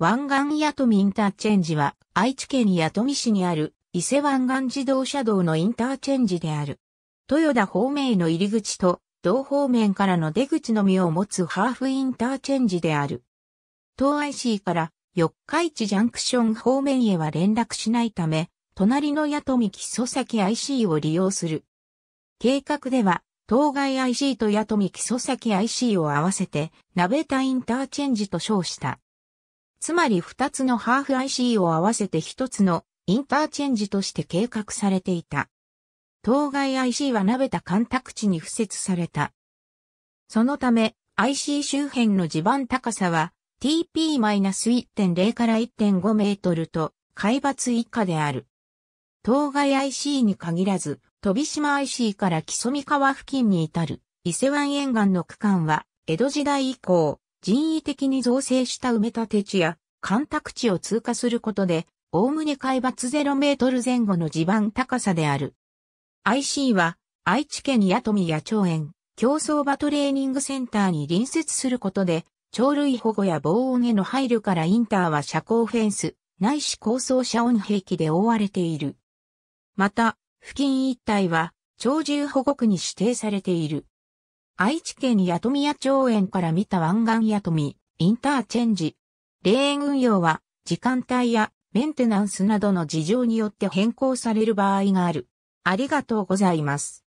湾岸ト富インターチェンジは愛知県ト富市にある伊勢湾岸自動車道のインターチェンジである。豊田方面への入り口と同方面からの出口のみを持つハーフインターチェンジである。東 IC から四日市ジャンクション方面へは連絡しないため、隣の弥富基礎先 IC を利用する。計画では、当該 IC と弥富基礎先 IC を合わせて、鍋田インターチェンジと称した。つまり2つのハーフ IC を合わせて1つのインターチェンジとして計画されていた。当該 IC は鍋田干拓地に付設された。そのため IC 周辺の地盤高さは TP-1.0 から1.5メートルと海抜以下である。当該 IC に限らず、飛島 IC から木曽三川付近に至る伊勢湾沿岸の区間は江戸時代以降、人為的に造成した埋め立て地や干拓地を通過することで、おおむね海抜0メートル前後の地盤高さである。IC は愛知県弥富野町園競走場トレーニングセンターに隣接することで、鳥類保護や防音への配慮からインターは車高フェンス、ないし高層遮音兵器で覆われている。また、付近一帯は鳥獣保護区に指定されている。愛知県八富町園から見た湾岸八富インターチェンジ。霊園運用は時間帯やメンテナンスなどの事情によって変更される場合がある。ありがとうございます。